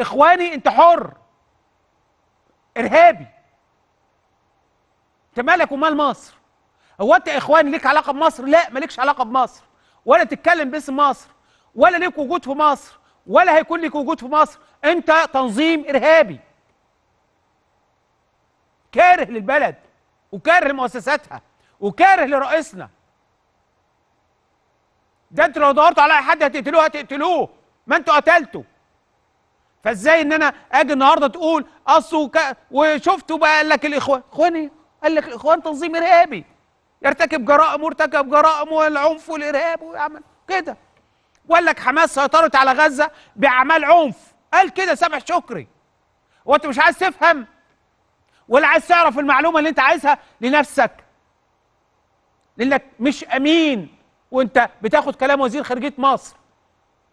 اخواني انت حر ارهابي انت مالك ومال مصر هو انت يا اخواني ليك علاقه بمصر لا مالكش علاقه بمصر ولا تتكلم باسم مصر ولا ليك وجود في مصر ولا هيكون ليك وجود في مصر انت تنظيم ارهابي كاره للبلد وكاره لمؤسساتها وكاره لرئيسنا ده انتوا لو دورتوا على اي حد هتقتلوه هتقتلوه ما انتوا قتلتوا فازاي ان انا اجي النهارده تقول اصل وشفته بقى قال لك الاخوان اخواني ايه؟ قال لك الاخوان تنظيم ارهابي يرتكب جرائم وارتكب جرائم والعنف والارهاب ويعمل كده وقال لك حماس سيطرت على غزه باعمال عنف قال كده سامح شكري هو انت مش عايز تفهم ولا عايز تعرف المعلومه اللي انت عايزها لنفسك لانك مش امين وانت بتاخد كلام وزير خارجيه مصر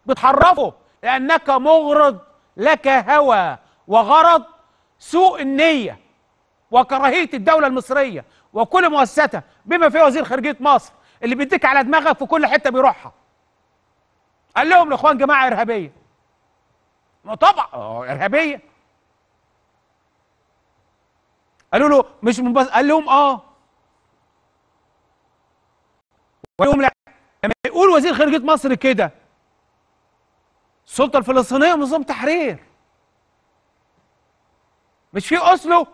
بتحرفه لانك مغرض لك هوى وغرض سوء النية وكراهية الدولة المصرية وكل مؤسستها بما فيه وزير خارجية مصر اللي بيديك على دماغك في كل حتة بيروحها قال لهم الإخوان جماعة إرهابية ما طبعا إرهابية قالوا له مش من بس قال لهم اه قال لهم لا لما يقول وزير خارجية مصر كده السلطه الفلسطينيه نظام تحرير مش في اوسلو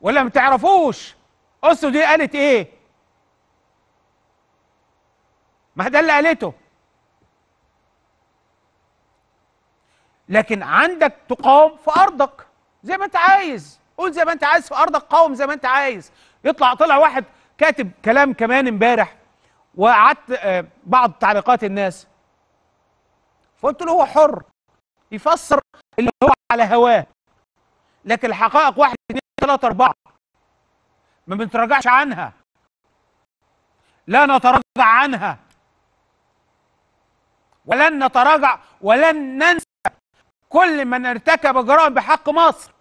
ولا ما تعرفوش اوسلو دي قالت ايه ما ده اللي قالته لكن عندك تقاوم في ارضك زي ما انت عايز قول زي ما انت عايز في ارضك قاوم زي ما انت عايز يطلع طلع واحد كاتب كلام كمان امبارح وقعدت آه، بعض تعليقات الناس فقلت له هو حر يفسر اللي هو على هواه لكن الحقائق واحد اثنين ثلاثة أربعة ما بنتراجعش عنها لا نتراجع عنها ولن نتراجع ولن ننسى كل من ارتكب جرائم بحق مصر